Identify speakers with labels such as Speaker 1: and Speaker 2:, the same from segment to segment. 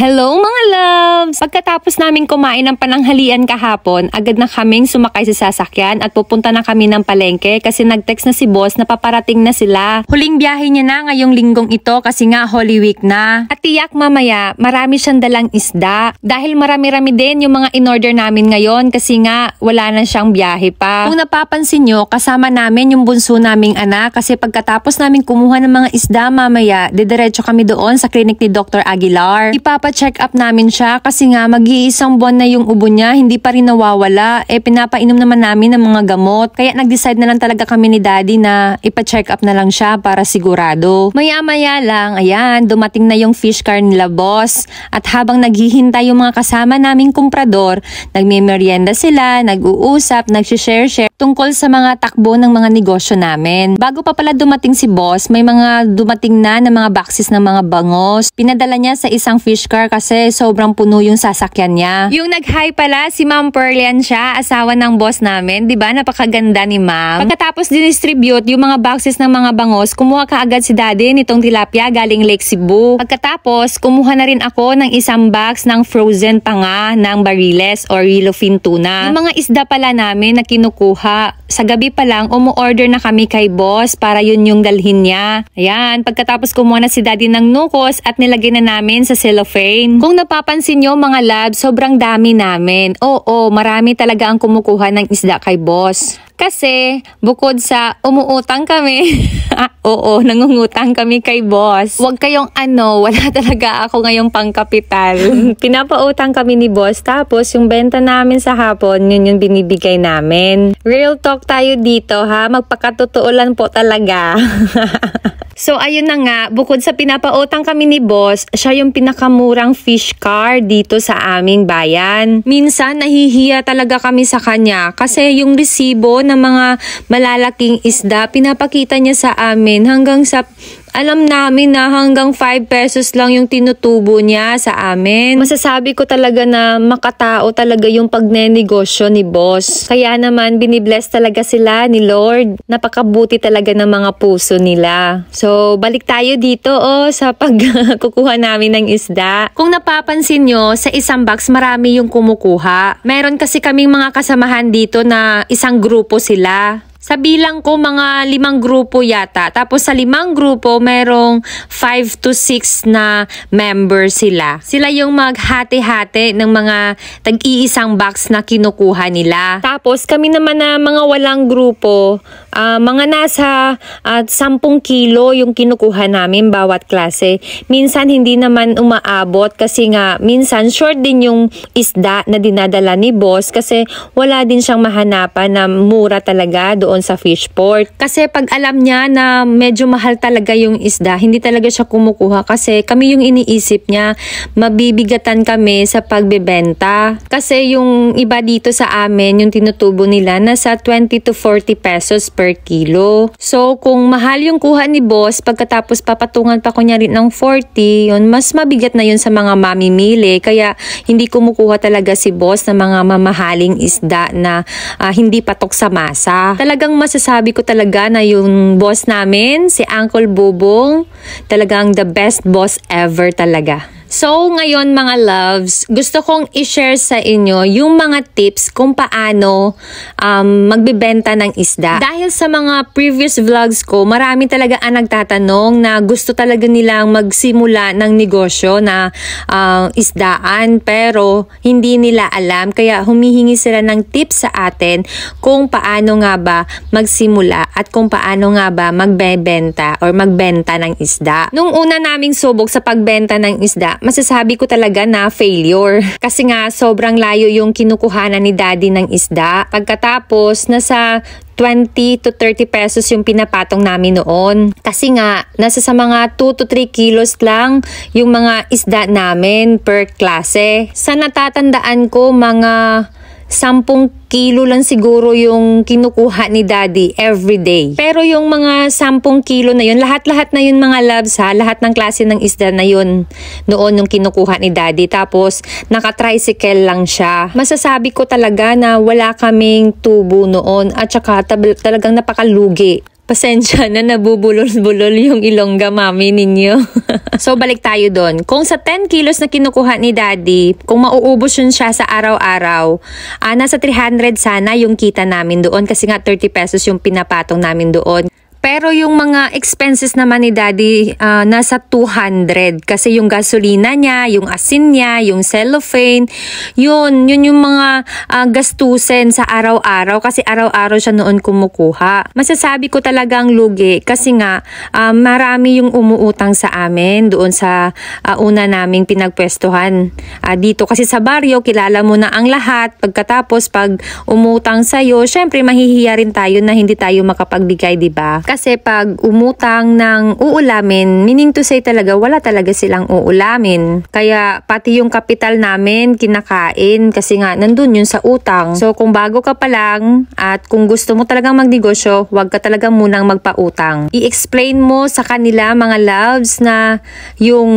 Speaker 1: Hello mga loves! Pagkatapos namin kumain ng pananghalian kahapon, agad na kaming sumakay sa sasakyan at pupunta na kami ng palengke kasi nag-text na si boss na paparating na sila. Huling biyahe niya na ngayong linggong ito kasi nga Holy Week na. At tiyak mamaya, marami siyang dalang isda dahil marami-rami din yung mga in-order namin ngayon kasi nga wala na siyang biyahe pa. Kung napapansin nyo, kasama namin yung bunso naming anak kasi pagkatapos namin kumuha ng mga isda mamaya, didiretso kami doon sa clinic ni Dr. Aguilar. Ipapa pa-check up namin siya kasi nga mag-iisang buwan na yung ubo niya, hindi pa rin nawawala. Eh pinapainom naman namin ng mga gamot. Kaya nag-decide na lang talaga kami ni daddy na ipa-check up na lang siya para sigurado. Maya-maya lang, ayan, dumating na yung fish car nila boss. At habang naghihintay yung mga kasama naming komprador, nagme-merienda sila, nag-uusap, nag-share-share tungkol sa mga takbo ng mga negosyo namin. Bago pa pala dumating si boss, may mga dumating na ng mga boxes ng mga bangos. Pinadala niya sa isang fish car kasi sobrang puno yung sasakyan niya. Yung nag-hi pala, si Ma'am Perlian siya, asawa ng boss namin. 'di ba napakaganda ni Ma'am. Pagkatapos dinistribute yung mga boxes ng mga bangos, kumuha kaagad si daddy nitong tilapia galing Lake Cebu. Pagkatapos, kumuha na rin ako ng isang box ng frozen panga ng bariles or yellowfin tuna. Yung mga isda pala namin na kinukuha kuha. Sa gabi pa lang, umuorder na kami kay boss para yun yung dalhin niya. Ayan, pagkatapos kumuha na si daddy ng nukos at nilagay na namin sa cellophane. Kung napapansin nyo mga lab, sobrang dami namin. Oo, marami talaga ang kumukuha ng isda kay boss. Kasi bukod sa umuutang kami, ah, oo, nangungutang kami kay boss. Huwag kayong ano, wala talaga ako ngayong pangkapital. Pinapautang kami ni boss tapos yung benta namin sa hapon, yun yung binibigay namin. Real talk tayo dito ha, magpakatotoo lang po talaga. So ayun na nga, bukod sa pinapautang kami ni boss, siya yung pinakamurang fish car dito sa aming bayan. Minsan nahihiya talaga kami sa kanya kasi yung resibo ng mga malalaking isda pinapakita niya sa amin hanggang sa alam namin na hanggang 5 pesos lang yung tinutubo niya sa amin. Masasabi ko talaga na makatao talaga yung pagnenegosyo ni boss. Kaya naman binibless talaga sila ni Lord. Napakabuti talaga ng mga puso nila. So balik tayo dito oh sa pagkukuha namin ng isda. Kung napapansin nyo, sa isang box marami yung kumukuha. Meron kasi kaming mga kasamahan dito na isang grupo sila. Sa bilang ko mga limang grupo yata. Tapos sa limang grupo merong 5 to 6 na member sila. Sila yung maghati-hati ng mga tag-iisang box na kinukuha nila. Tapos kami naman na mga walang grupo, uh, mga nasa uh, ah, 10 kilo yung kinukuha namin bawat klase. Minsan hindi naman umaabot kasi nga minsan short din yung isda na dinadala ni boss kasi wala din siyang mahanapan na mura talaga doon doon sa fish port. Kasi pag alam niya na medyo mahal talaga yung isda, hindi talaga siya kumukuha kasi kami yung iniisip niya, mabibigatan kami sa pagbebenta. Kasi yung iba dito sa amin, yung tinutubo nila, nasa 20 to 40 pesos per kilo. So kung mahal yung kuha ni boss, pagkatapos papatungan pa ko niya ng 40, yun, mas mabigat na yun sa mga mamimili. Kaya hindi kumukuha talaga si boss ng mga mamahaling isda na uh, hindi patok sa masa. Talaga talagang masasabi ko talaga na yung boss namin, si Uncle Bubong, talagang the best boss ever talaga. So, ngayon mga loves, gusto kong i-share sa inyo yung mga tips kung paano um, magbibenta ng isda. Dahil sa mga previous vlogs ko, marami talaga ang nagtatanong na gusto talaga nilang magsimula ng negosyo na uh, isdaan pero hindi nila alam. Kaya humihingi sila ng tips sa atin kung paano nga ba magsimula at kung paano nga ba magbebenta or magbenta ng isda. Nung una naming subok sa pagbenta ng isda, masasabi ko talaga na failure. Kasi nga, sobrang layo yung kinukuhanan ni daddy ng isda. Pagkatapos, nasa 20 to 30 pesos yung pinapatong namin noon. Kasi nga, nasa sa mga 2 to 3 kilos lang yung mga isda namin per klase. Sa natatandaan ko, mga sampung kilo lang siguro yung kinukuha ni daddy every day. Pero yung mga sampung kilo na yun, lahat-lahat na yun mga loves ha, lahat ng klase ng isda na yun noon yung kinukuha ni daddy. Tapos nakatricycle lang siya. Masasabi ko talaga na wala kaming tubo noon at saka talagang napakalugi pasensya na nabubulol-bulol yung ilongga mami ninyo. so balik tayo doon. Kung sa 10 kilos na kinukuha ni daddy, kung mauubos yun siya sa araw-araw, ah, nasa 300 sana yung kita namin doon kasi nga 30 pesos yung pinapatong namin doon. Pero yung mga expenses naman ni Daddy uh, nasa 200 kasi yung gasolina niya, yung asin niya, yung cellophane, yun, yun yung mga uh, gastusin sa araw-araw kasi araw-araw siya noon kumukuha. Masasabi ko talagang lugi kasi nga uh, marami yung umuutang sa amin doon sa uh, una naming pinagpwestuhan uh, dito kasi sa baryo kilala mo na ang lahat pagkatapos pag umutang sa iyo, syempre mahihiya rin tayo na hindi tayo makapagbigay, di ba? Kasi pag umutang ng uulamin, meaning to say talaga wala talaga silang uulamin. Kaya pati yung kapital namin kinakain kasi nga nandun yun sa utang. So kung bago ka pa lang at kung gusto mo talagang magnegosyo, huwag ka talaga munang magpautang. I-explain mo sa kanila mga loves na yung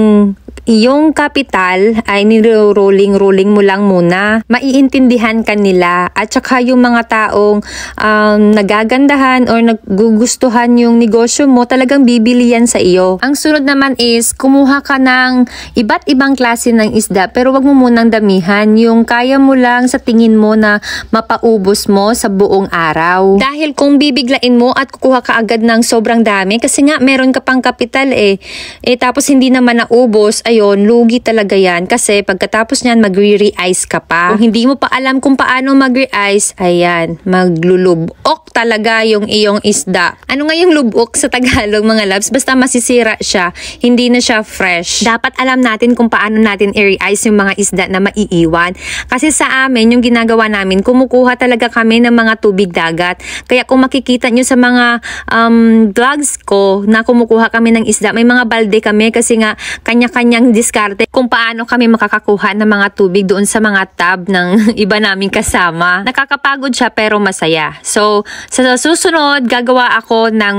Speaker 1: yung kapital ay niro-rolling-rolling mo lang muna. Maiintindihan kanila at saka yung mga taong um, nagagandahan or nagugustuhan baguhan yung negosyo mo, talagang bibili yan sa iyo. Ang sunod naman is, kumuha ka ng iba't ibang klase ng isda, pero wag mo munang damihan. Yung kaya mo lang sa tingin mo na mapaubos mo sa buong araw. Dahil kung bibiglain mo at kukuha ka agad ng sobrang dami, kasi nga meron ka pang kapital eh, eh tapos hindi naman naubos, ayun, lugi talaga yan. Kasi pagkatapos niyan, mag re ice ka pa. Kung hindi mo pa alam kung paano mag magre-ice, ayan, maglulubok talaga yung iyong isda. Ano nga nga yung lubok sa Tagalog mga loves, basta masisira siya, hindi na siya fresh. Dapat alam natin kung paano natin i-re-ice yung mga isda na maiiwan. Kasi sa amin, yung ginagawa namin, kumukuha talaga kami ng mga tubig dagat. Kaya kung makikita nyo sa mga um, vlogs ko na kumukuha kami ng isda, may mga balde kami kasi nga kanya-kanyang diskarte kung paano kami makakakuha ng mga tubig doon sa mga tab ng iba naming kasama. Nakakapagod siya pero masaya. So, sa susunod, gagawa ako na ng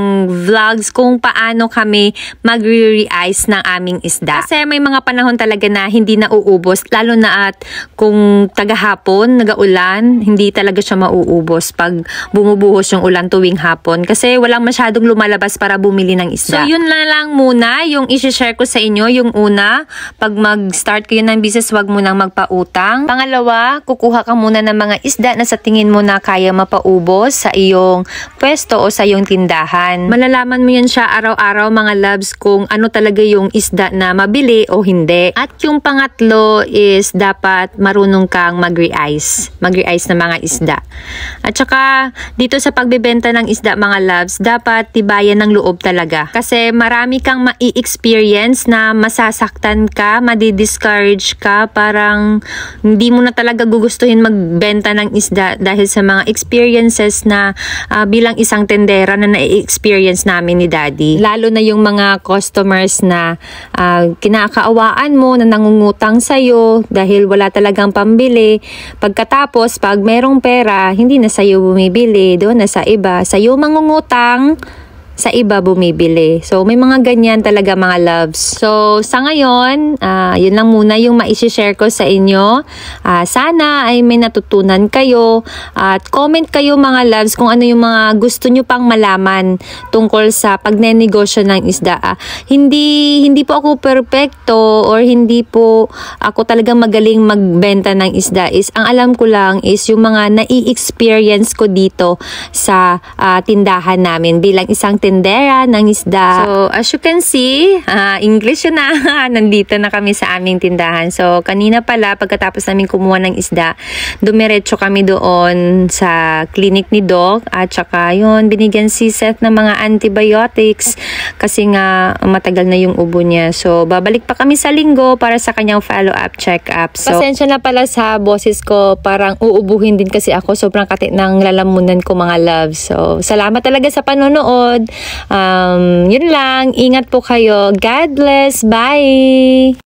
Speaker 1: vlogs kung paano kami mag-re-ice ng aming isda. Kasi may mga panahon talaga na hindi na uubos, lalo na at kung tagahapon, nagaulan, hindi talaga siya mauubos pag bumubuhos yung ulan tuwing hapon. Kasi walang masyadong lumalabas para bumili ng isda. So yun na lang muna yung isi-share ko sa inyo. Yung una, pag mag-start kayo ng business, wag mo nang magpautang. Pangalawa, kukuha ka muna ng mga isda na sa tingin mo na kaya mapaubos sa iyong pwesto o sa iyong tindahan tindahan. Malalaman mo yan siya araw-araw mga loves kung ano talaga yung isda na mabili o hindi. At yung pangatlo is dapat marunong kang mag-re-ice. Mag-re-ice ng mga isda. At saka dito sa pagbebenta ng isda mga loves, dapat tibayan ng loob talaga. Kasi marami kang mai-experience na masasaktan ka, madi-discourage ka, parang hindi mo na talaga gugustuhin magbenta ng isda dahil sa mga experiences na uh, bilang isang tendera na nai experience namin ni Daddy. Lalo na yung mga customers na uh, kinakaawaan mo, na nangungutang sa'yo dahil wala talagang pambili. Pagkatapos, pag merong pera, hindi na sa'yo bumibili, doon na sa iba. Sa'yo mangungutang, sa iba bumibili. So, may mga ganyan talaga mga loves. So, sa ngayon, uh, yun lang muna yung maisishare ko sa inyo. Uh, sana ay may natutunan kayo. At comment kayo mga loves kung ano yung mga gusto nyo pang malaman tungkol sa pagnenegosyo ng isda. Uh, hindi, hindi po ako perfecto or hindi po ako talaga magaling magbenta ng isda. Is, ang alam ko lang is yung mga nai-experience ko dito sa uh, tindahan namin bilang isang tindera ng isda. So, as you can see, uh, English na. Nandito na kami sa aming tindahan. So, kanina pala, pagkatapos namin kumuha ng isda, dumiretso kami doon sa clinic ni Doc. At saka, yun, binigyan si Seth ng mga antibiotics kasi nga matagal na yung ubo niya. So, babalik pa kami sa linggo para sa kanyang follow-up check-up. So, Pasensya na pala sa boses ko. Parang uubuhin din kasi ako. Sobrang katit ng lalamunan ko mga loves. So, salamat talaga sa panonood. Um, yun lang. Ingat po kayo. God bless. Bye!